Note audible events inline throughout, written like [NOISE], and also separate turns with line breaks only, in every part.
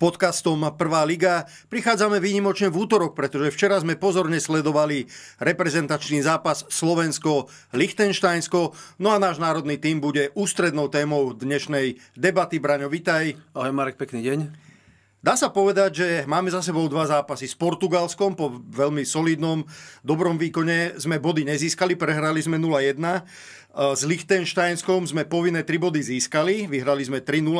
podcastom Prvá liga. Prichádzame výnimočne v útorok, pretože včera sme pozorne sledovali reprezentačný zápas Slovensko-Lichtenštajnsko. No a náš národný tým bude ústrednou témou dnešnej debaty. Braňo, vitaj. Ahoj Marek, pekný deň. Dá sa povedať, že máme za sebou dva zápasy. S Portugalskom po veľmi solidnom, dobrom výkone sme body nezískali, prehrali sme 0-1. E, s Lichtensteinskom sme povinné 3 body získali, vyhrali sme 3-0,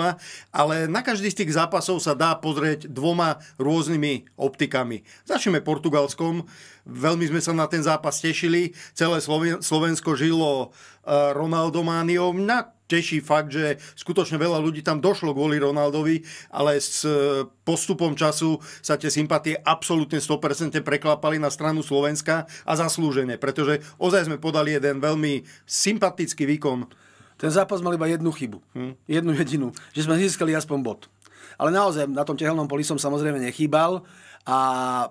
ale na každý z tých zápasov sa dá pozrieť dvoma rôznymi optikami. Začneme Portugalskom. Veľmi sme sa na ten zápas tešili. Celé Slovensko žilo e, Mániom. Na teší fakt, že skutočne veľa ľudí tam došlo kvôli Ronaldovi, ale s e, postupom času sa tie sympatie absolútne 100% preklapali na stranu Slovenska a zaslúžene, pretože ozaj sme podali jeden veľmi sympatický výkon.
Ten zápas mal iba jednu chybu, hm? jednu jedinú, že sme získali aspoň bod. Ale naozaj na tom tehelnom poli som samozrejme nechýbal a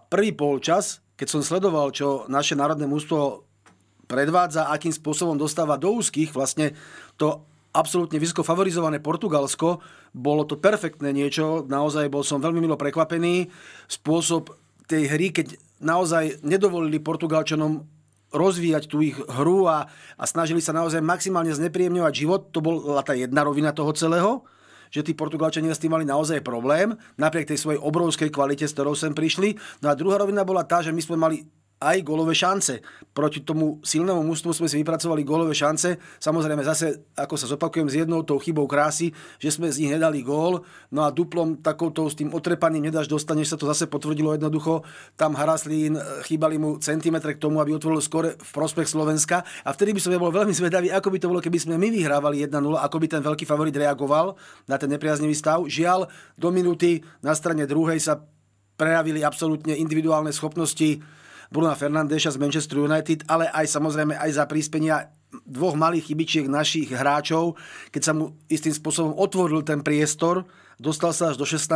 prvý polčas, keď som sledoval, čo naše národné mústvo predvádza, akým spôsobom dostáva do úzkých vlastne to absolútne vysoko favorizované Portugalsko. Bolo to perfektné niečo, naozaj bol som veľmi milo prekvapený. Spôsob tej hry, keď naozaj nedovolili Portugalčanom rozvíjať tú ich hru a, a snažili sa naozaj maximálne znepríjemňovať život. To bola tá jedna rovina toho celého že tí Portugalčania s tým mali naozaj problém, napriek tej svojej obrovskej kvalite, s ktorou sem prišli. No a druhá rovina bola tá, že my sme mali aj golové šance. Proti tomu silnému mužstvu sme si vypracovali golové šance. Samozrejme zase, ako sa zopakujem, s jednou tou chybou krásy, že sme z nich nedali gól. No a duplom takouto s tým otrepaním nedáš dostaneš sa to zase potvrdilo jednoducho. Tam Haraslín, eh, chýbali mu centimetre k tomu, aby otvoril skôr v prospech Slovenska. A vtedy by som ja bol veľmi zvedavý, ako by to bolo, keby sme my vyhrávali 1-0, ako by ten veľký favorit reagoval na ten nepriaznivý stav. Žiaľ, do minúty na strane druhej sa prejavili absolútne individuálne schopnosti Bruna Fernandéša z Manchester United, ale aj samozrejme aj za príspenia dvoch malých chybičiek našich hráčov, keď sa mu istým spôsobom otvoril ten priestor, dostal sa až do 16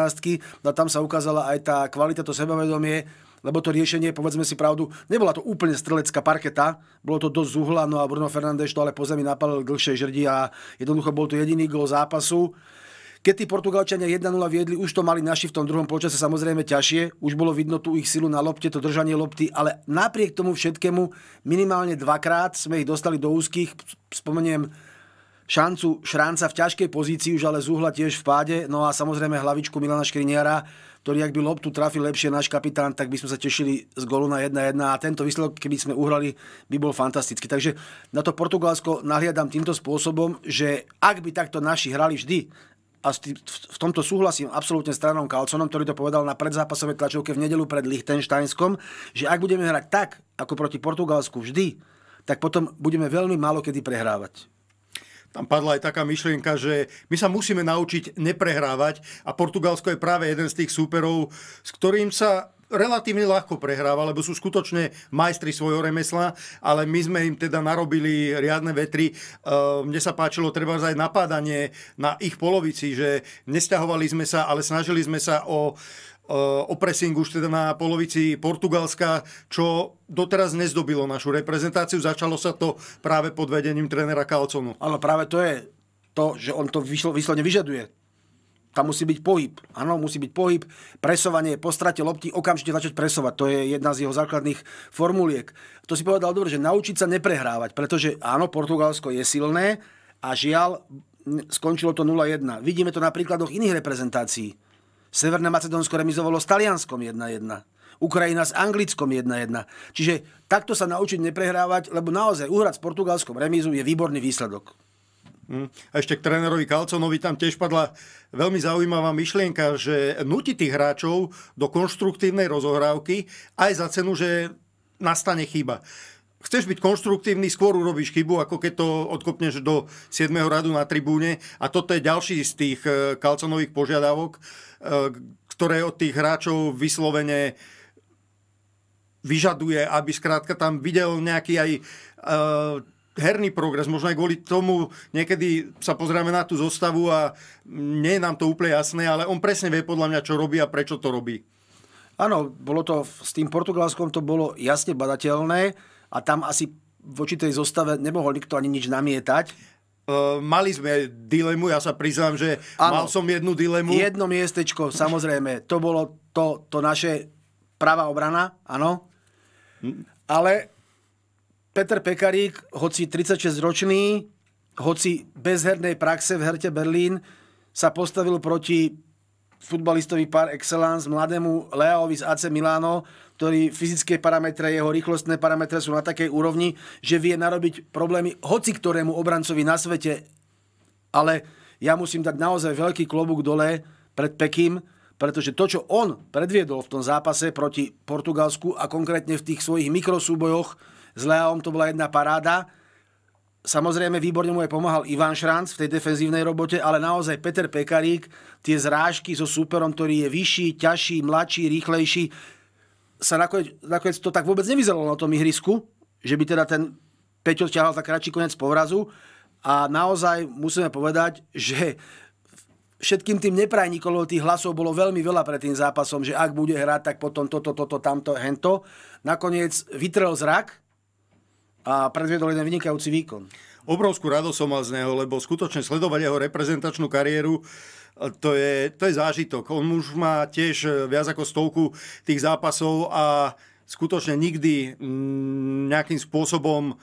no a tam sa ukázala aj tá kvalita, to sebavedomie, lebo to riešenie, povedzme si pravdu, nebola to úplne strelecká parketa, bolo to dosť zuhla, no a Bruno Fernández to ale po zemi napalil dlhšie žrdi a jednoducho bol to jediný gol zápasu. Keď tí Portugalčania 1-0 viedli, už to mali naši v tom druhom polčase samozrejme ťažšie, už bolo vidno tú ich silu na lopte, to držanie lopty, ale napriek tomu všetkému minimálne dvakrát sme ich dostali do úzkých, spomeniem šancu Šránca v ťažkej pozícii, už ale z uhla tiež v páde. No a samozrejme hlavičku Milana Škriniara, ktorý ak by loptu trafil lepšie náš kapitán, tak by sme sa tešili z golu na 1-1 a tento výsledok, keby sme uhrali, by bol fantastický. Takže na to Portugalsko nahliadam týmto spôsobom, že ak by takto naši hrali vždy, a v tomto súhlasím absolútne s Tranom Kalconom, ktorý to povedal na predzápasovej tlačovke v nedelu pred Lichtensteinskom, že ak budeme hrať tak, ako proti Portugalsku vždy, tak potom budeme veľmi málo kedy prehrávať.
Tam padla aj taká myšlienka, že my sa musíme naučiť neprehrávať a Portugalsko je práve jeden z tých súperov, s ktorým sa relatívne ľahko prehráva, lebo sú skutočne majstri svojho remesla, ale my sme im teda narobili riadne vetri. E, mne sa páčilo treba aj napádanie na ich polovici, že nesťahovali sme sa, ale snažili sme sa o e, o pressing už teda na polovici Portugalska, čo doteraz nezdobilo našu reprezentáciu. Začalo sa to práve pod vedením trénera Kalconu. Ale práve to
je to, že on to vyslovene vyžaduje tam musí byť pohyb. Áno, musí byť pohyb, presovanie, po strate lopti, okamžite začať presovať. To je jedna z jeho základných formuliek. To si povedal dobre, že naučiť sa neprehrávať, pretože áno, Portugalsko je silné a žiaľ, skončilo to 0-1. Vidíme to na príkladoch iných reprezentácií. Severné Macedónsko remizovalo s Talianskom 1-1. Ukrajina s Anglickom 1-1. Čiže takto sa naučiť neprehrávať, lebo naozaj uhrať s Portugalskom remizu je výborný výsledok.
Hm. A ešte k trénerovi Kalconovi tam tiež padla veľmi zaujímavá myšlienka, že nutí tých hráčov do konštruktívnej rozohrávky aj za cenu, že nastane chyba. Chceš byť konštruktívny, skôr urobíš chybu, ako keď to odkopneš do 7. radu na tribúne. A toto je ďalší z tých e, kalconových požiadavok, e, ktoré od tých hráčov vyslovene vyžaduje, aby skrátka tam videl nejaký aj e, herný progres, možno aj kvôli tomu niekedy sa pozrieme na tú zostavu a nie je nám to úplne jasné, ale on presne vie podľa mňa, čo
robí a prečo to robí. Áno, bolo to s tým portugalskom to bolo jasne badateľné a tam asi voči tej zostave nemohol nikto ani nič namietať e, mali sme dilemu, ja sa priznám, že ano, mal som jednu dilemu. Jedno miestečko, samozrejme, to bolo to, to naše pravá obrana, áno. Hm. Ale Peter Pekarík, hoci 36-ročný, hoci bez hernej praxe v Herte Berlín, sa postavil proti futbalistovi par excellence, mladému Leaovi z AC Milano, ktorý fyzické parametre, jeho rýchlostné parametre sú na takej úrovni, že vie narobiť problémy hoci ktorému obrancovi na svete. Ale ja musím dať naozaj veľký klobúk dole pred pekým, pretože to, čo on predviedol v tom zápase proti Portugalsku a konkrétne v tých svojich mikrosúbojoch, s Leom to bola jedna paráda. Samozrejme, výborne mu aj pomáhal Ivan Šranc v tej defenzívnej robote, ale naozaj Peter Pekarík, tie zrážky so súperom, ktorý je vyšší, ťažší, mladší, rýchlejší, sa nakoniec, nakoniec to tak vôbec nevyzeralo na tom ihrisku, že by teda ten Peťo ťahal za kratší koniec povrazu. A naozaj musíme povedať, že všetkým tým neprajníkov, tých hlasov bolo veľmi veľa pred tým zápasom, že ak bude hrať, tak potom toto, toto, tamto, hento. Nakoniec vytrel zrak, a predviedol jeden vynikajúci výkon. Obrovskú radosť som mal z neho, lebo
skutočne sledovať jeho reprezentačnú kariéru to je, to je zážitok. On už má tiež e, viac ako stovku tých zápasov a skutočne nikdy mm, nejakým spôsobom e,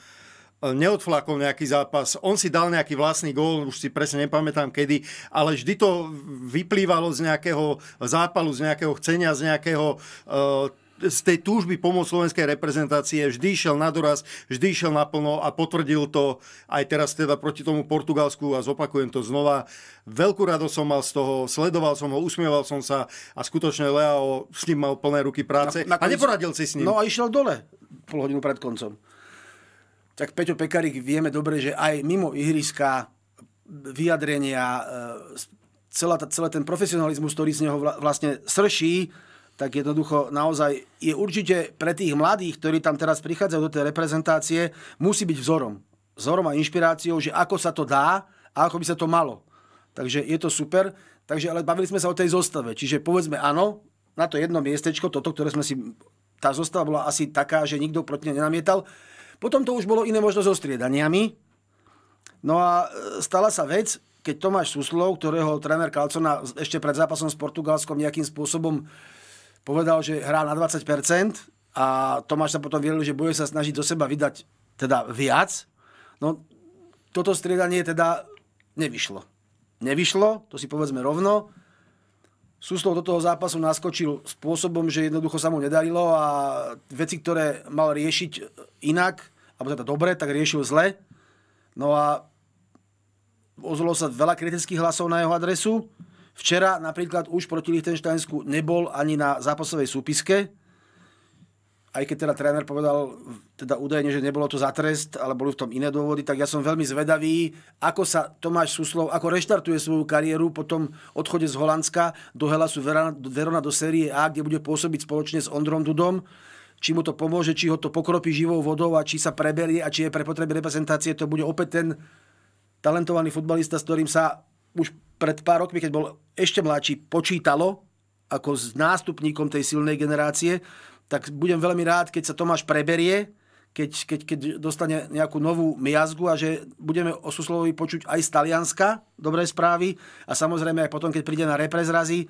neodflakol nejaký zápas. On si dal nejaký vlastný gól, už si presne nepamätám kedy, ale vždy to vyplývalo z nejakého zápalu, z nejakého chcenia, z nejakého uh, z tej túžby pomôcť slovenskej reprezentácie vždy išiel na doraz, vždy išiel naplno a potvrdil to aj teraz teda proti tomu Portugalsku a zopakujem to znova. Veľkú radosť som mal z toho, sledoval som ho, usmieval som sa a skutočne leo s ním mal plné
ruky práce na, na konc... a neporadil si s ním. No a išiel dole pol hodinu pred koncom. Tak Peťo Pekarik vieme dobre, že aj mimo ihriska vyjadrenia, e, celá, celý ten profesionalizmus, ktorý z neho vlastne srší, tak jednoducho naozaj je určite pre tých mladých, ktorí tam teraz prichádzajú do tej reprezentácie, musí byť vzorom. Vzorom a inšpiráciou, že ako sa to dá a ako by sa to malo. Takže je to super. Takže ale bavili sme sa o tej zostave. Čiže povedzme áno, na to jedno miestečko, toto, ktoré sme si... Tá zostava bola asi taká, že nikto proti nej nenamietal. Potom to už bolo iné možno so striedaniami. No a e, stala sa vec, keď Tomáš Suslov, ktorého tréner Kalcona ešte pred zápasom s Portugalskom nejakým spôsobom povedal, že hrá na 20% a Tomáš sa potom vieril, že bude sa snažiť do seba vydať teda viac. No toto striedanie teda nevyšlo. Nevyšlo, to si povedzme rovno. Suslov do toho zápasu naskočil spôsobom, že jednoducho sa mu nedarilo a veci, ktoré mal riešiť inak, alebo teda dobre, tak riešil zle. No a ozvalo sa veľa kritických hlasov na jeho adresu. Včera napríklad už proti Lichtensteinsku nebol ani na zápasovej súpiske, aj keď teda tréner povedal, teda údajne, že nebolo to za trest, ale boli v tom iné dôvody, tak ja som veľmi zvedavý, ako sa Tomáš Suslov, ako reštartuje svoju kariéru po tom odchode z Holandska do Helasu Verona do série A, kde bude pôsobiť spoločne s Ondrom Dudom či mu to pomôže, či ho to pokropí živou vodou a či sa preberie a či je pre potreby reprezentácie, to bude opäť ten talentovaný futbalista, s ktorým sa už pred pár rokmi, keď bol ešte mladší, počítalo ako s nástupníkom tej silnej generácie, tak budem veľmi rád, keď sa Tomáš preberie, keď, keď, keď dostane nejakú novú miazgu a že budeme o Suslovovi počuť aj z Talianska dobré správy a samozrejme aj potom, keď príde na reprezrazy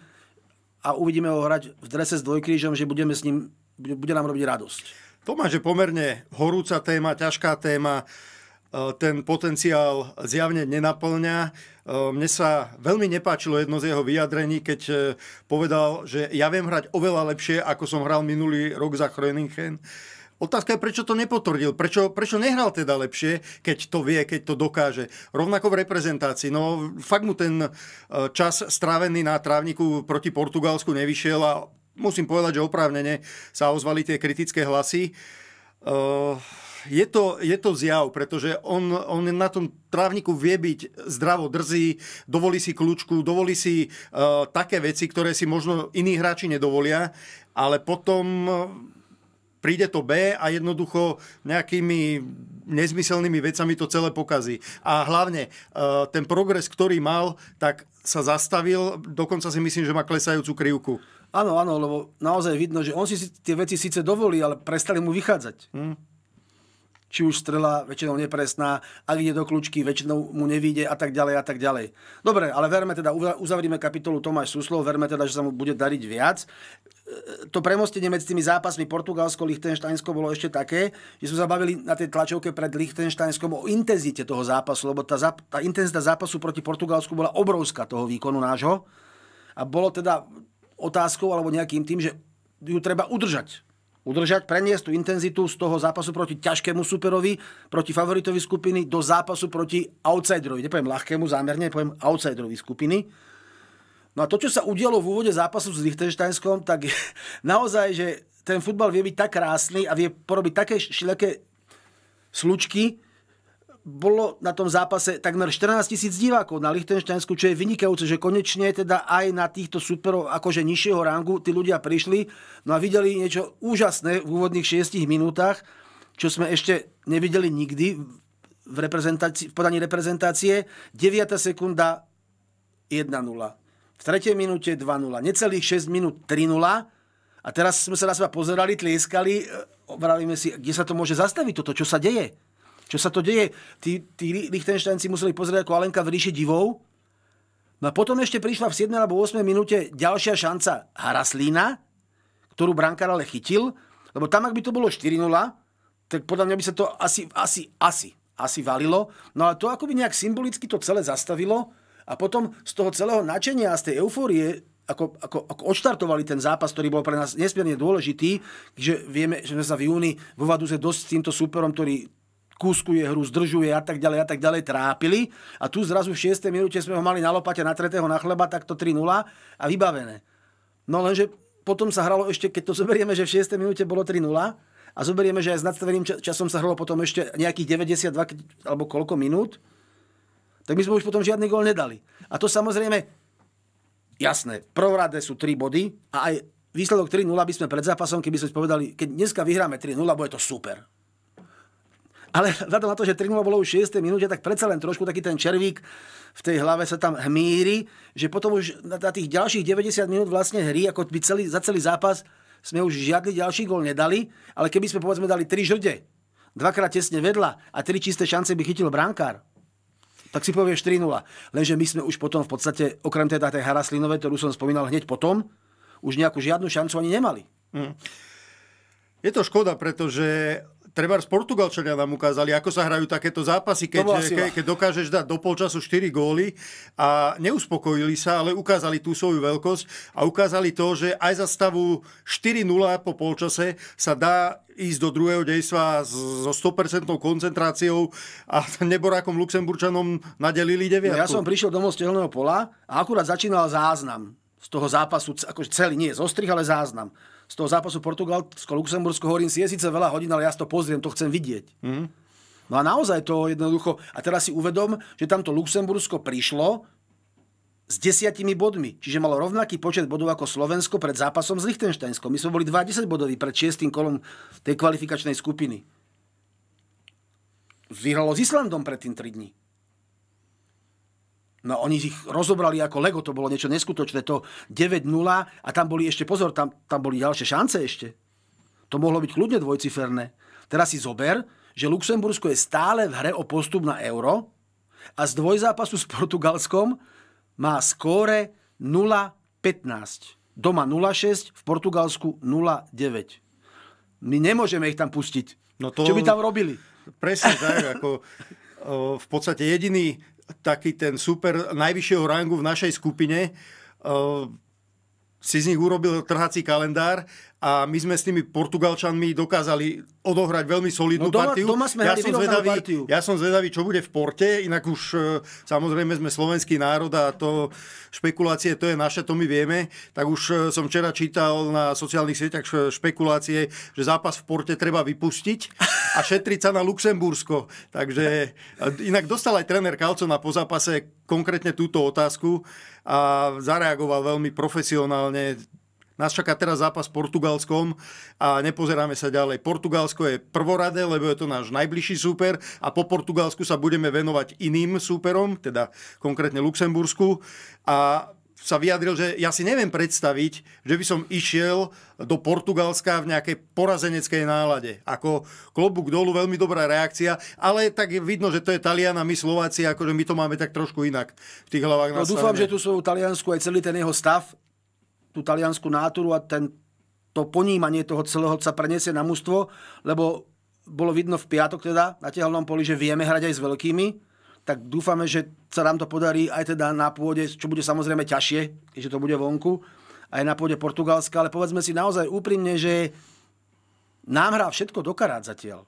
a uvidíme ho hrať v drese s dvojkrížom, že budeme s ním, bude nám robiť radosť. Tomáš je pomerne
horúca téma, ťažká téma, e, ten potenciál zjavne nenaplňa. Eh, mne sa veľmi nepáčilo jedno z jeho vyjadrení, keď eh, povedal, že ja viem hrať oveľa lepšie, ako som hral minulý rok za Chroningen. Otázka je, prečo to nepotvrdil, prečo, prečo nehral teda lepšie, keď to vie, keď to dokáže. Rovnako v reprezentácii. No fakt mu ten eh, čas strávený na trávniku proti Portugalsku nevyšiel a musím povedať, že oprávnene sa ozvali tie kritické hlasy. Uh, je to, je to zjav, pretože on, on na tom trávniku vie byť zdravo drzý, dovolí si kľúčku, dovolí si uh, také veci, ktoré si možno iní hráči nedovolia, ale potom e, príde to B a jednoducho nejakými nezmyselnými vecami to celé pokazí. A hlavne e, ten progres, ktorý mal, tak sa zastavil, dokonca si myslím, že má klesajúcu krivku.
Áno, áno, lebo naozaj vidno, že on si tie veci síce dovolí, ale prestali mu vychádzať. Hmm či už strela väčšinou nepresná, ak ide do kľúčky, väčšinou mu nevíde a tak ďalej a tak ďalej. Dobre, ale verme teda, uzavrime kapitolu Tomáš Suslov, verme teda, že sa mu bude dariť viac. E, to premostenie medzi tými zápasmi Portugalsko, Lichtensteinsko bolo ešte také, že sme sa bavili na tej tlačovke pred Lichtensteinskom o intenzite toho zápasu, lebo tá, záp- tá intenzita zápasu proti Portugalsku bola obrovská toho výkonu nášho. A bolo teda otázkou alebo nejakým tým, že ju treba udržať udržať, preniesť tú intenzitu z toho zápasu proti ťažkému superovi, proti favoritovi skupiny do zápasu proti outsiderovi. Nepoviem ľahkému zámerne, poviem outsiderovi skupiny. No a to, čo sa udialo v úvode zápasu s Liechtensteinskom, tak je [LAUGHS] naozaj, že ten futbal vie byť tak krásny a vie porobiť také šileké slučky, bolo na tom zápase takmer 14 tisíc divákov na Lichtensteinsku, čo je vynikajúce, že konečne teda aj na týchto superov akože nižšieho rangu tí ľudia prišli no a videli niečo úžasné v úvodných 6 minútach, čo sme ešte nevideli nikdy v, v podaní reprezentácie. 9. sekunda 1-0. V 3. minúte 2-0. Necelých 6 minút 3-0. A teraz sme sa na seba pozerali, tlieskali, obravíme e, si, kde sa to môže zastaviť toto, čo sa deje. Čo sa to deje? Tí, tí Lichtensteinci museli pozrieť ako Alenka v ríši divov. No a potom ešte prišla v 7. alebo 8. minúte ďalšia šanca Haraslína, ktorú brankár ale chytil, lebo tam, ak by to bolo 4-0, tak podľa mňa by sa to asi, asi, asi, asi valilo. No a to ako by nejak symbolicky to celé zastavilo a potom z toho celého načenia a z tej eufórie ako, ako, ako odštartovali ten zápas, ktorý bol pre nás nesmierne dôležitý, že vieme, že sme sa v júni vo Vaduze dosť s týmto súperom, ktorý kúskuje hru, zdržuje a tak ďalej a tak ďalej, trápili. A tu zrazu v 6. minúte sme ho mali na lopate na tretého na chleba, to 3-0 a vybavené. No lenže potom sa hralo ešte, keď to zoberieme, že v 6. minúte bolo 3-0 a zoberieme, že aj s nadstaveným časom sa hralo potom ešte nejakých 92 alebo koľko minút, tak my sme už potom žiadny gól nedali. A to samozrejme, jasné, prvoradé sú 3 body a aj výsledok 3-0 by sme pred zápasom, keby sme povedali, keď dneska vyhráme 3-0, bude to super. Ale vzhľadom na to, že 3 bolo už 6. minúte, tak predsa len trošku taký ten červík v tej hlave sa tam hmíri, že potom už na tých ďalších 90 minút vlastne hry, ako by celý, za celý zápas sme už žiadny ďalší gol nedali, ale keby sme povedzme dali 3 žrde, dvakrát tesne vedla a 3 čisté šance by chytil brankár, tak si povieš 3-0. Lenže my sme už potom v podstate, okrem teda tej Haraslinovej, ktorú som spomínal hneď potom, už nejakú žiadnu šancu ani nemali. Mm. Je to škoda, pretože
treba z Portugalčania nám ukázali, ako sa hrajú takéto zápasy, keď, ke, keď dokážeš dať do polčasu 4 góly a neuspokojili sa, ale ukázali tú svoju veľkosť a ukázali to, že aj za stavu 4-0 po polčase sa dá ísť do druhého dejstva so 100% koncentráciou a neborákom Luxemburčanom nadelili 9. Ja som prišiel
domov z pola a akurát začínal záznam z toho zápasu, akože celý, nie je zostrih, ale záznam z toho zápasu Portugalsko-Luxembursko hovorím si, je síce veľa hodín, ale ja to pozriem, to chcem vidieť. Mm. No a naozaj to jednoducho... A teraz si uvedom, že tamto Luxembursko prišlo s desiatimi bodmi. Čiže malo rovnaký počet bodov ako Slovensko pred zápasom s Lichtensteinskom. My sme boli 20 bodoví pred šiestým kolom tej kvalifikačnej skupiny. Vyhralo s Islandom pred tým 3 dní. No oni ich rozobrali ako Lego, to bolo niečo neskutočné, to 9-0 a tam boli ešte, pozor, tam, tam boli ďalšie šance ešte. To mohlo byť kľudne dvojciferné. Teraz si zober, že Luxembursko je stále v hre o postup na euro a z dvojzápasu s Portugalskom má skóre 0-15. Doma 0-6, v Portugalsku 0-9. My nemôžeme ich tam pustiť. No to... Čo by tam robili? Presne tak, ako [LAUGHS] v podstate jediný taký
ten super najvyššieho rangu v našej skupine. Ehm, si z nich urobil trhací kalendár a my sme s tými Portugalčanmi dokázali odohrať veľmi solidnú no doma, partiu. Doma sme ja, som zvedavý, partiu. ja som zvedavý, čo bude v Porte, inak už e, samozrejme sme slovenský národ a to špekulácie, to je naše, to my vieme. Tak už e, som včera čítal na sociálnych sieťach špekulácie, že zápas v Porte treba vypustiť a šetriť sa na Luxembursko. Takže inak dostal aj tréner Kalco na pozápase konkrétne túto otázku a zareagoval veľmi profesionálne nás čaká teraz zápas s Portugalskom a nepozeráme sa ďalej. Portugalsko je prvoradé, lebo je to náš najbližší súper a po Portugalsku sa budeme venovať iným súperom, teda konkrétne Luxembursku. A sa vyjadril, že ja si neviem predstaviť, že by som išiel do Portugalska v nejakej porazeneckej nálade. Ako klobúk dolu, veľmi dobrá reakcia, ale tak vidno, že to je Talian a my Slováci, akože my to máme tak trošku inak v tých hlavách. No, dúfam, že
tu sú v Taliansku aj celý ten jeho stav tú taliansku náturu a ten, to ponímanie toho celého sa preniesie na mužstvo, lebo bolo vidno v piatok teda na tehalnom poli, že vieme hrať aj s veľkými, tak dúfame, že sa nám to podarí aj teda na pôde, čo bude samozrejme ťažšie, keďže to bude vonku, aj na pôde Portugalska, ale povedzme si naozaj úprimne, že nám hrá všetko dokarát zatiaľ.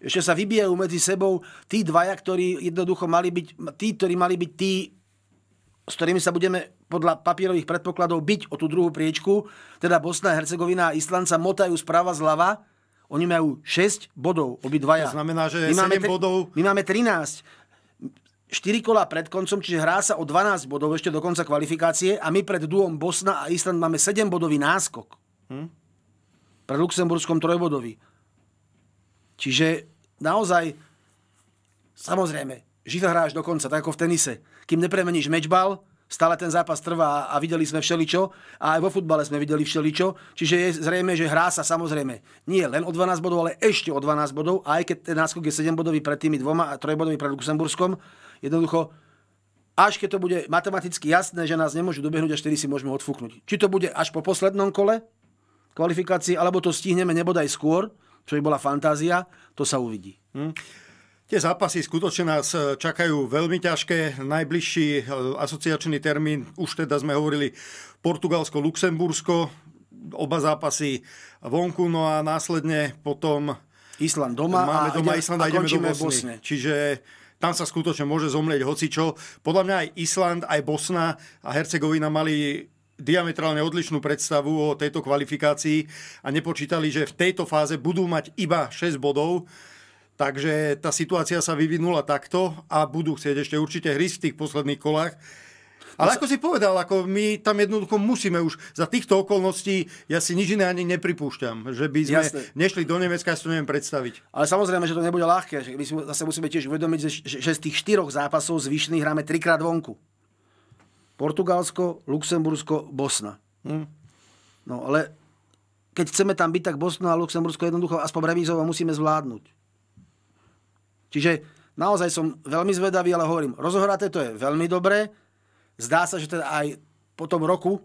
Ešte sa vybijajú medzi sebou tí dvaja, ktorí jednoducho mali byť, tí, ktorí mali byť tí s ktorými sa budeme podľa papierových predpokladov byť o tú druhú priečku, teda Bosna, Hercegovina a Island sa motajú sprava zľava, oni majú 6 bodov, obidvaja. To znamená, že my máme 7 máme, bodov... My máme 13. 4 kola pred koncom, čiže hrá sa o 12 bodov ešte do konca kvalifikácie a my pred duom Bosna a Island máme 7 bodový náskok. Hm? Pred Luxemburskom trojbodový. Čiže naozaj, samozrejme, živé hráš dokonca, tak ako v tenise kým nepremeníš mečbal, stále ten zápas trvá a videli sme všeličo a aj vo futbale sme videli všeličo. Čiže je zrejme, že hrá sa samozrejme nie len o 12 bodov, ale ešte o 12 bodov, aj keď ten náskok je 7 bodový pred tými dvoma a 3 bodový pred Luxemburskom. Jednoducho, až keď to bude matematicky jasné, že nás nemôžu dobehnúť až 4 si môžeme odfúknuť. Či to bude až po poslednom kole kvalifikácii, alebo to stihneme nebodaj skôr, čo by bola fantázia, to sa uvidí. Hm? Tie zápasy skutočne nás e, čakajú veľmi ťažké.
Najbližší e, asociačný termín, už teda sme hovorili Portugalsko-Luxembursko, oba zápasy vonku, no a následne potom... Island doma máme a, doma ide, Island a, a ideme do Bosny. Bosne. Čiže tam sa skutočne môže zomlieť hocičo. Podľa mňa aj Island, aj Bosna a Hercegovina mali diametrálne odlišnú predstavu o tejto kvalifikácii a nepočítali, že v tejto fáze budú mať iba 6 bodov Takže tá situácia sa vyvinula takto a budú chcieť ešte určite hry v tých posledných kolách. Ale ako si povedal, ako my tam jednoducho musíme už za týchto okolností, ja si nič iné ani nepripúšťam, že by sme Jasne. nešli do Nemecka, ja si to neviem predstaviť.
Ale samozrejme, že to nebude ľahké. My si zase musíme tiež uvedomiť, že z tých štyroch zápasov zvyšných hráme trikrát vonku. Portugalsko, Luxembursko, Bosna. Hm. No ale keď chceme tam byť, tak Bosna a Luxembursko jednoducho aspoň remizovo musíme zvládnuť. Čiže naozaj som veľmi zvedavý, ale hovorím, rozohraté to je veľmi dobré. Zdá sa, že teda aj po tom roku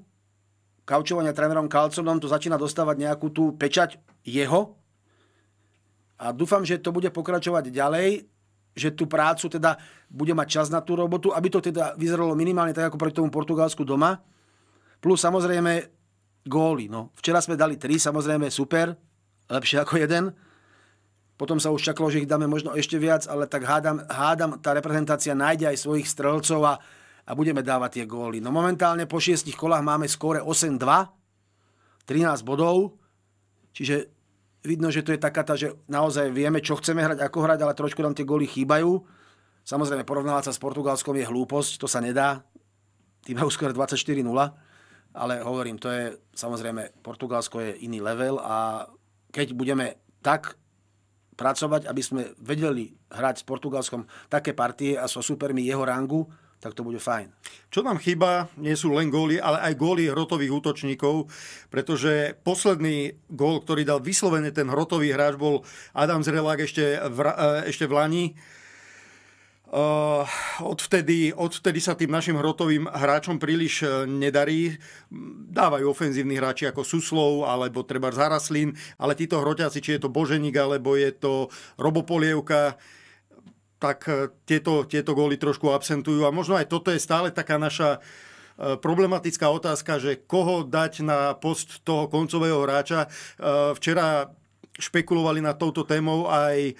kaučovania trénerom Kalcom to začína dostávať nejakú tú pečať jeho. A dúfam, že to bude pokračovať ďalej, že tú prácu teda bude mať čas na tú robotu, aby to teda vyzeralo minimálne tak ako proti tomu Portugalsku doma. Plus samozrejme góly. No. Včera sme dali tri, samozrejme super, lepšie ako jeden. Potom sa už čakalo, že ich dáme možno ešte viac, ale tak hádam, hádam tá reprezentácia nájde aj svojich strelcov a, a budeme dávať tie góly. No momentálne po šiestich kolách máme skóre 8-2, 13 bodov, čiže vidno, že to je taká tá, že naozaj vieme, čo chceme hrať, ako hrať, ale trošku nám tie góly chýbajú. Samozrejme, porovnávať sa s Portugalskom je hlúposť, to sa nedá. Tí majú skôr 24-0, ale hovorím, to je samozrejme, Portugalsko je iný level a keď budeme tak pracovať, aby sme vedeli hrať s Portugalskom také partie a so supermi jeho rangu, tak to bude fajn. Čo nám chýba, nie sú len góly, ale aj góly hrotových útočníkov,
pretože posledný gól, ktorý dal vyslovene ten hrotový hráč, bol Adam Zrelák ešte v, e, ešte v Lani Uh, odvtedy, odvtedy sa tým našim hrotovým hráčom príliš eh, nedarí. Dávajú ofenzívni hráči ako Suslov alebo treba Zaraslín, ale títo hroťaci, či je to Boženik alebo je to Robopolievka, tak eh, tieto, tieto góly trošku absentujú. A možno aj toto je stále taká naša problematická otázka, že koho dať na post toho koncového hráča. včera špekulovali nad touto témou aj uh,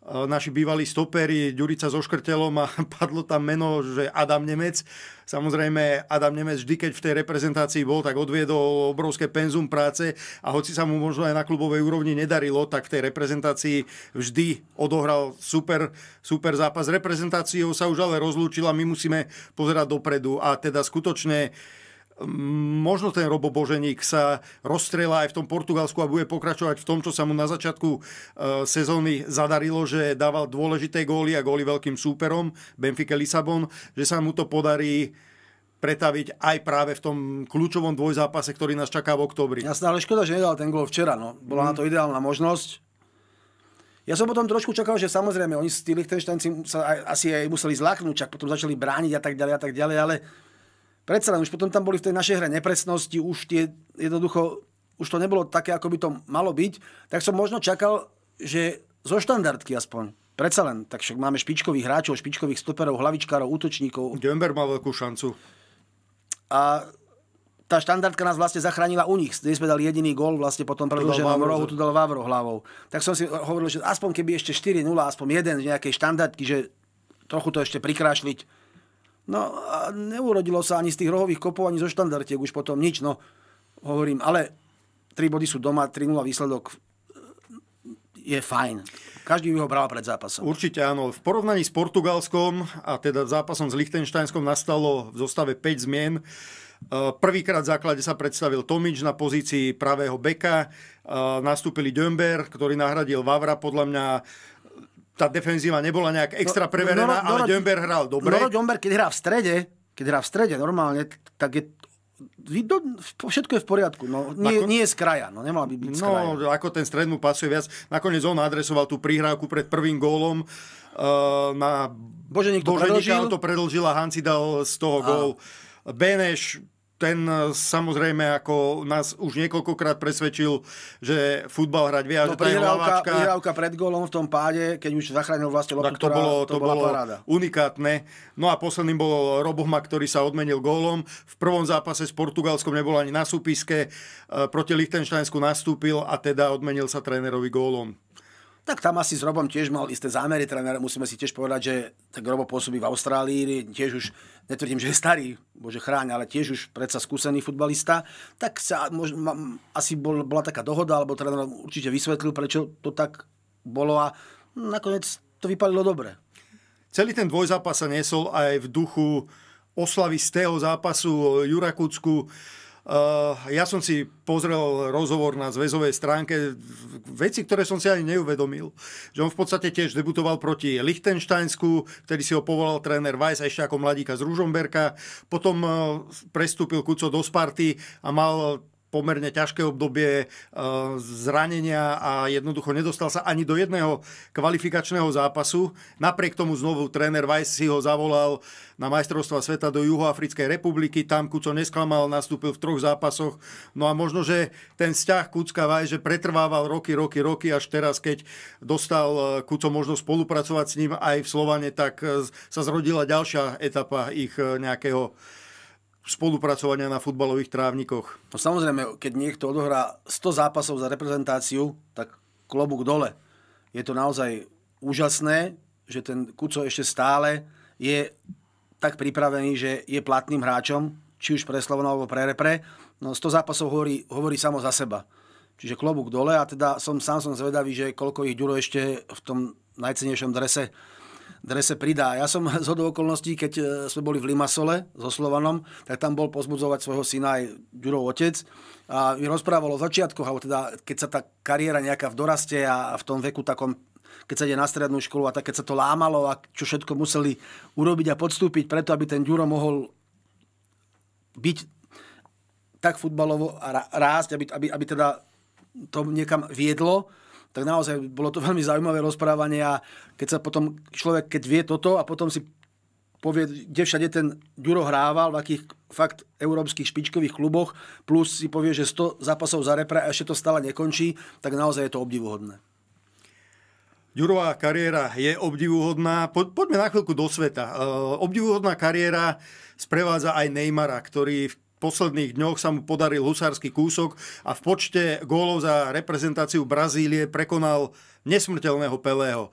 E, naši bývalí stopery, Ďurica so Škrtelom a [LAUGHS] padlo tam meno, že Adam Nemec. Samozrejme, Adam Nemec vždy, keď v tej reprezentácii bol, tak odviedol obrovské penzum práce a hoci sa mu možno aj na klubovej úrovni nedarilo, tak v tej reprezentácii vždy odohral super, super zápas. Reprezentáciou sa už ale rozlúčila, my musíme pozerať dopredu a teda skutočne možno ten Robo Boženík sa rozstrelá aj v tom Portugalsku a bude pokračovať v tom, čo sa mu na začiatku e, sezóny zadarilo, že dával dôležité góly a góly veľkým súperom, Benfica Lisabon, že sa mu to podarí pretaviť aj práve v tom kľúčovom dvojzápase, ktorý nás
čaká v oktobri. Ja stále škoda, že nedal ten gól včera. No. Bola mm. na to mm. ideálna možnosť. Ja som potom trošku čakal, že samozrejme, oni z tých sa aj, asi aj museli zlachnúť, čak potom začali brániť a tak ďalej a tak ďalej, ale predsa len už potom tam boli v tej našej hre nepresnosti, už tie jednoducho, už to nebolo také, ako by to malo byť, tak som možno čakal, že zo štandardky aspoň. Predsa len, tak však máme špičkových hráčov, špičkových stoperov, hlavičkárov, útočníkov. Denver mal veľkú šancu. A tá štandardka nás vlastne zachránila u nich. Dnes sme dali jediný gól vlastne potom predĺženom rohu, tu dal Vavro hlavou. Tak som si hovoril, že aspoň keby ešte 4-0, aspoň jeden z nejakej štandardky, že trochu to ešte prikrášliť No a neurodilo sa ani z tých rohových kopov, ani zo štandardiek už potom nič. No, hovorím, ale 3 body sú doma, 3-0 výsledok e, je fajn.
Každý by ho bral pred zápasom. Určite áno. V porovnaní s Portugalskom a teda zápasom s Lichtensteinskom nastalo v zostave 5 zmien. E, prvýkrát v základe sa predstavil Tomič na pozícii pravého beka, e, nastúpili Dömber, ktorý nahradil Vavra. Podľa mňa tá defenzíva nebola nejak extra no, preverená, no, no, ale Dömber
hral dobre. No, Dömber, keď hrá v strede, keď hrá v strede normálne, tak je všetko je v poriadku. No, nie, Nakon... nie je z kraja. No, nemal by byť no, kraja. ako ten stred mu pasuje viac. Nakoniec on adresoval
tú prihrávku pred prvým gólom uh, na... Bože, niekto Bože, predlžil? to predlžil a Hanci dal z toho gól. Beneš ten e, samozrejme, ako nás už niekoľkokrát presvedčil, že futbal hrať vie no, že to je hlavačka... Prihrávka
pred gólom v tom páde, keď už zachránil vlastne loptu, to bolo, to, to bolo paráda.
unikátne. No a posledným bol Robohma, ktorý sa odmenil gólom. V prvom zápase s Portugalskom nebol ani na súpiske. E, proti Lichtensteinsku
nastúpil a teda odmenil sa trénerovi gólom tak tam asi s Robom tiež mal isté zámery, tréner, teda musíme si tiež povedať, že tak Robo pôsobí v Austrálii, tiež už, netvrdím, že je starý, bože chráň, ale tiež už predsa skúsený futbalista, tak sa mož, ma, asi bol, bola taká dohoda, alebo tréner teda určite vysvetlil, prečo to tak bolo a nakoniec to vypalilo dobre. Celý ten dvojzápas sa nesol aj v
duchu oslavy z tého zápasu Jurakucku. Eh, ja som si pozrel rozhovor na zväzovej stránke, veci, ktoré som si ani neuvedomil. Že on v podstate tiež debutoval proti Lichtensteinsku, ktorý si ho povolal tréner Weiss ešte ako mladíka z Ružomberka. Potom eh, prestúpil kúco do Sparty a mal pomerne ťažké obdobie eh, zranenia a jednoducho nedostal sa ani do jedného kvalifikačného zápasu. Napriek tomu znovu tréner Weiss si ho zavolal na majstrovstva sveta do Juhoafrickej republiky. Tam Kuco nesklamal, nastúpil v troch zápasoch. No a možno, že ten vzťah Kucka Weiss, že pretrvával roky, roky, roky, až teraz, keď dostal eh, Kuco možno spolupracovať s ním aj v Slovane, tak eh, sa zrodila ďalšia etapa ich nejakého spolupracovania na futbalových trávnikoch. No samozrejme,
keď niekto odohrá 100 zápasov za reprezentáciu, tak klobúk dole. Je to naozaj úžasné, že ten Kuco ešte stále je tak pripravený, že je platným hráčom, či už pre Slovno alebo pre Repre. No 100 zápasov hovorí, hovorí samo za seba. Čiže klobúk dole a teda som sám som zvedavý, že koľko ich Ďuro ešte v tom najcenejšom drese drese pridá. Ja som [LAUGHS] z hodou okolností, keď e, sme boli v Limasole so Slovanom, tak tam bol pozbudzovať svojho syna aj Ďurov otec a mi rozprávalo o začiatkoch, alebo teda keď sa tá kariéra nejaká v doraste a v tom veku takom keď sa ide na strednú školu a tak, keď sa to lámalo a čo všetko museli urobiť a podstúpiť preto, aby ten Ďuro mohol byť tak futbalovo a rásť, aby, aby, aby teda to niekam viedlo tak naozaj bolo to veľmi zaujímavé rozprávanie a keď sa potom človek, keď vie toto a potom si povie, kde všade ten duro hrával, v akých fakt európskych špičkových kluboch, plus si povie, že 100 zápasov za repre a ešte to stále nekončí, tak naozaj je to obdivuhodné.
Ďurová kariéra je obdivuhodná. Po, poďme na chvíľku do sveta. E, obdivuhodná kariéra sprevádza aj Neymara, ktorý v posledných dňoch sa mu podaril husársky kúsok a v počte gólov za reprezentáciu Brazílie prekonal nesmrteľného Pelého. E,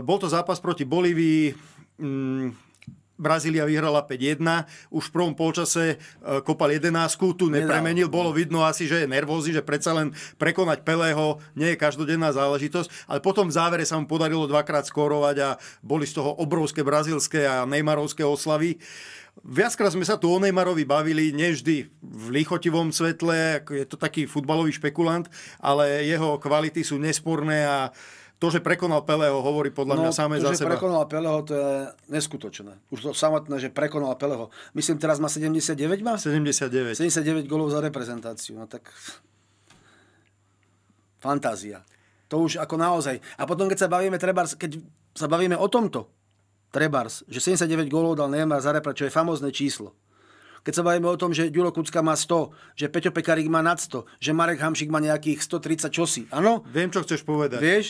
bol to zápas proti Bolívii, mm, Brazília vyhrala 5-1, už v prvom polčase e, kopal 11, tu nepremenil, bolo vidno asi, že je nervózny, že predsa len prekonať Pelého nie je každodenná záležitosť, ale potom v závere sa mu podarilo dvakrát skórovať a boli z toho obrovské brazilské a Neymarovské oslavy. Viackrát sme sa tu o Neymarovi bavili, neždy v lichotivom svetle, je to taký futbalový špekulant, ale jeho kvality sú nesporné a to, že prekonal Peleho, hovorí podľa no, mňa samé za že seba.
prekonal Peleho, to je neskutočné. Už to samotné, že prekonal Peleho. Myslím, teraz má 79, má? 79. 79 golov za reprezentáciu. No tak... Fantázia. To už ako naozaj. A potom, keď sa bavíme, trebárs, keď sa bavíme o tomto, trebárs, že 79 golov dal Neymar za repre, čo je famózne číslo. Keď sa bavíme o tom, že Ďuro Kucka má 100, že Peťo Pekarík má nad 100, že Marek Hamšik má nejakých 130 čosi. Áno? Viem, čo chceš povedať. Vieš?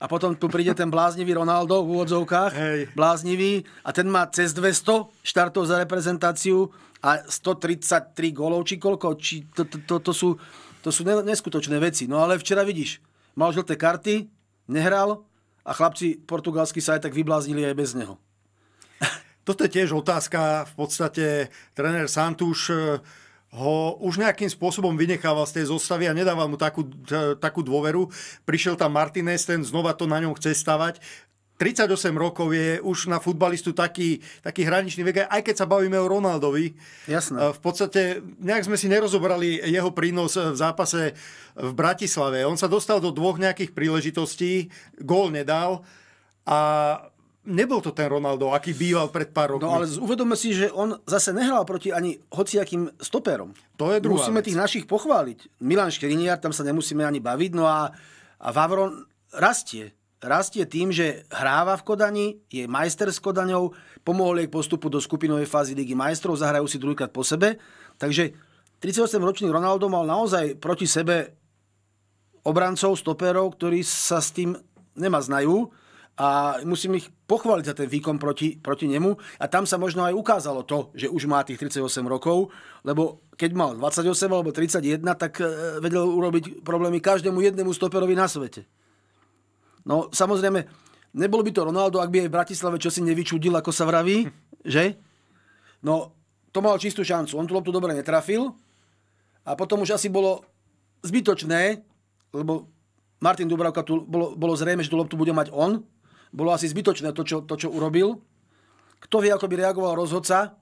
A potom tu príde ten bláznivý Ronaldo v úvodzovkách, Hej. bláznivý, a ten má cez 200 štartov za reprezentáciu a 133 golov, či koľko, či to, to, to, to sú, to sú neskutočné veci. No ale včera vidíš, mal žlté karty, nehral a chlapci portugalsky sa aj tak vybláznili aj bez neho.
Toto je tiež otázka, v podstate tréner Santuš ho už nejakým spôsobom vynechával z tej zostavy a nedával mu takú, takú dôveru. Prišiel tam Martinez, ten znova to na ňom chce stavať. 38 rokov je už na futbalistu taký, taký hraničný vek, aj keď sa bavíme o Ronaldovi. Jasné. Eh, v podstate nejak sme si nerozobrali jeho prínos eh, v zápase v Bratislave. On sa dostal do dvoch nejakých príležitostí, gól nedal a nebol to ten Ronaldo, aký býval pred pár no,
rokmi. No ale uvedome si, že on zase nehral proti ani hociakým stoperom. To je druhá Musíme vec. tých našich pochváliť. Milan Škriniar, tam sa nemusíme ani baviť. No a, a Vavron rastie. Rastie tým, že hráva v Kodani, je majster s Kodaňou, pomohol jej k postupu do skupinovej fázy Ligy majstrov, zahrajú si druhýkrát po sebe. Takže 38-ročný Ronaldo mal naozaj proti sebe obrancov, stoperov, ktorí sa s tým nemaznajú a musím ich pochváliť za ten výkon proti, proti nemu a tam sa možno aj ukázalo to, že už má tých 38 rokov, lebo keď mal 28 alebo 31, tak e, vedel urobiť problémy každému jednému stoperovi na svete. No samozrejme, nebolo by to Ronaldo, ak by aj v Bratislave čo si nevyčudil, ako sa vraví, hm. že? No, to mal čistú šancu. On tú loptu dobre netrafil a potom už asi bolo zbytočné, lebo Martin Dubravka tu bolo, bolo zrejme, že tú loptu bude mať on, bolo asi zbytočné to, čo, to, čo urobil. Kto vie, ako by reagoval rozhodca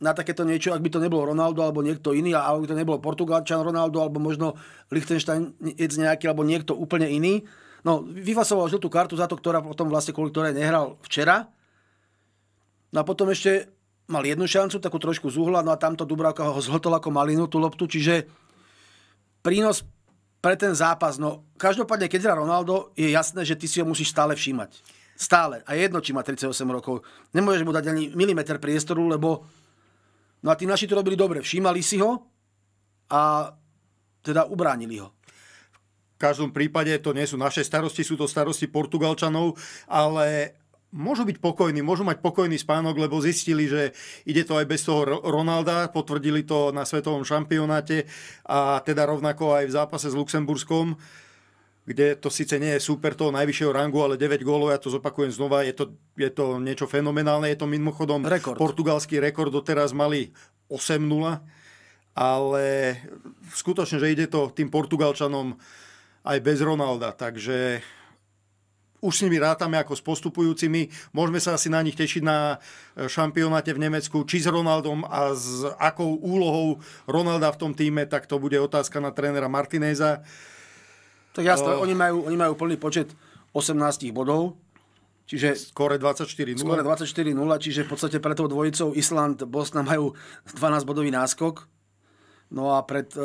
na takéto niečo, ak by to nebolo Ronaldo alebo niekto iný, alebo by to nebolo Portugalčan Ronaldo, alebo možno Liechtensteinec nejaký, alebo niekto úplne iný. No, vyfasoval žltú kartu za to, ktorá potom vlastne kvôli ktorej nehral včera. No a potom ešte mal jednu šancu, takú trošku zúhla, no a tamto Dubravka ho zhltol ako malinu tú loptu, čiže prínos pre ten zápas. No každopádne, keď hrá Ronaldo, je jasné, že ty si ho musíš stále všímať. Stále. A jedno, či má 38 rokov. Nemôžeš mu dať ani milimeter priestoru, lebo... No a tí naši to robili dobre. Všímali si ho a teda ubránili ho. V každom prípade to nie sú
naše starosti, sú to starosti Portugalčanov, ale môžu byť pokojní, môžu mať pokojný spánok, lebo zistili, že ide to aj bez toho Ronalda, potvrdili to na svetovom šampionáte a teda rovnako aj v zápase s Luxemburskom, kde to síce nie je super toho najvyššieho rangu, ale 9 gólov, ja to zopakujem znova, je to, je to niečo fenomenálne, je to mimochodom rekord. portugalský rekord, doteraz mali 8-0, ale skutočne, že ide to tým Portugalčanom aj bez Ronalda, takže už s nimi rátame ako s postupujúcimi. Môžeme sa asi na nich tešiť na e, šampionáte v Nemecku, či s Ronaldom a s akou úlohou Ronalda v tom týme, tak to bude otázka na trénera Martinéza.
Tak jasné, uh, oni, majú, oni majú plný počet 18 bodov, Čiže skore 24-0. Skore 24-0, čiže v podstate pre tou dvojicou Island, Bosna majú 12-bodový náskok. No a pred e,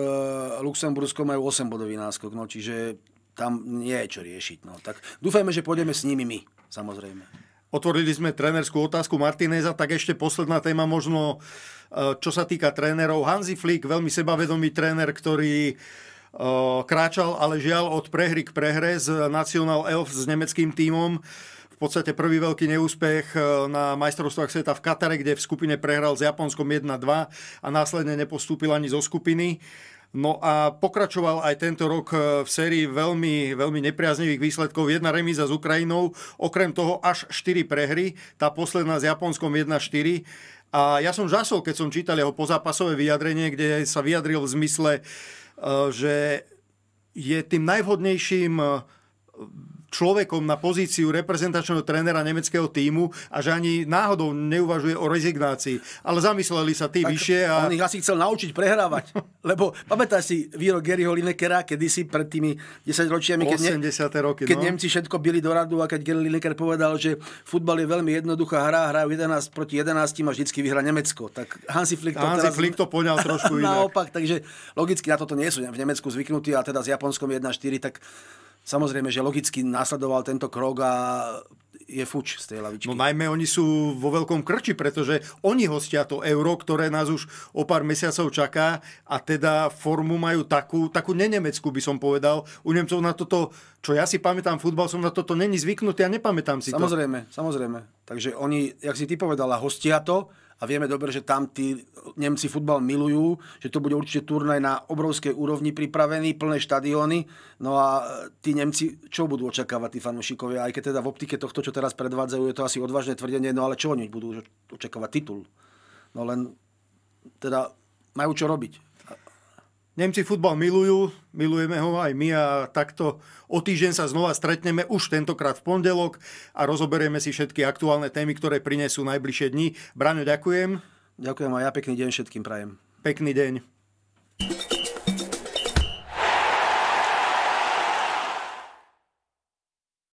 Luxemburskom majú 8-bodový náskok. No čiže tam nie je čo riešiť. No. Tak dúfajme, že pôjdeme s nimi my, samozrejme.
Otvorili sme trénerskú otázku Martineza, tak ešte posledná téma možno, e, čo sa týka trénerov. Hanzi Flick, veľmi sebavedomý tréner, ktorý e, kráčal, ale žiaľ od prehry k prehre z National Elf s nemeckým tímom v podstate prvý veľký neúspech e, na majstrovstvách sveta v Katare, kde v skupine prehral s Japonskom 1-2 a následne nepostúpil ani zo skupiny. No a pokračoval aj tento rok e, v sérii veľmi, veľmi nepriaznivých výsledkov. Jedna remíza s Ukrajinou, okrem toho až 4 prehry, tá posledná s Japonskom 1-4. A ja som žasol, keď som čítal jeho pozápasové vyjadrenie, kde sa vyjadril v zmysle, e, že je tým najvhodnejším človekom na pozíciu reprezentačného trénera nemeckého týmu a že ani náhodou
neuvažuje o rezignácii. Ale zamysleli sa tí tak vyššie. A... On ich asi chcel naučiť prehrávať. [LAUGHS] lebo pamätáš si výrok Garyho Linekera, kedysi pred tými 10 ročiami, keď, ne... roky, keď no. Nemci všetko byli do radu a keď Gary Lineker povedal, že futbal je veľmi jednoduchá hra, hrajú 11 proti 11 a vždycky vyhra Nemecko. Tak Hansi Flick to, Hansi teraz... Flick to poňal trošku [LAUGHS] inak. Naopak, takže logicky na toto nie sú v Nemecku zvyknutí a teda s Japonskom 1-4, tak Samozrejme, že logicky následoval tento krok a je fuč z tej lavičky. No najmä oni sú vo
veľkom krči, pretože oni hostia to euro, ktoré nás už o pár mesiacov čaká a teda formu majú takú, takú nenemeckú by som povedal. U Nemcov na toto, čo ja si pamätám,
futbal som na toto není zvyknutý a nepamätám si samozrejme, to. Samozrejme, samozrejme. Takže oni, jak si ty povedala, hostia to, a vieme dobre, že tam tí Nemci futbal milujú, že to bude určite turnaj na obrovskej úrovni pripravený, plné štadióny. No a e, tí Nemci čo budú očakávať tí fanúšikovia? Aj keď teda v optike tohto, čo teraz predvádzajú, je to asi odvážne tvrdenie, no ale čo oni budú očakávať titul? No len teda majú čo robiť.
Nemci futbal milujú, milujeme ho aj my a takto o týždeň sa znova stretneme už tentokrát v pondelok a rozoberieme si všetky aktuálne témy, ktoré prinesú najbližšie dni. Braňo, ďakujem. Ďakujem a ja pekný deň všetkým prajem. Pekný deň.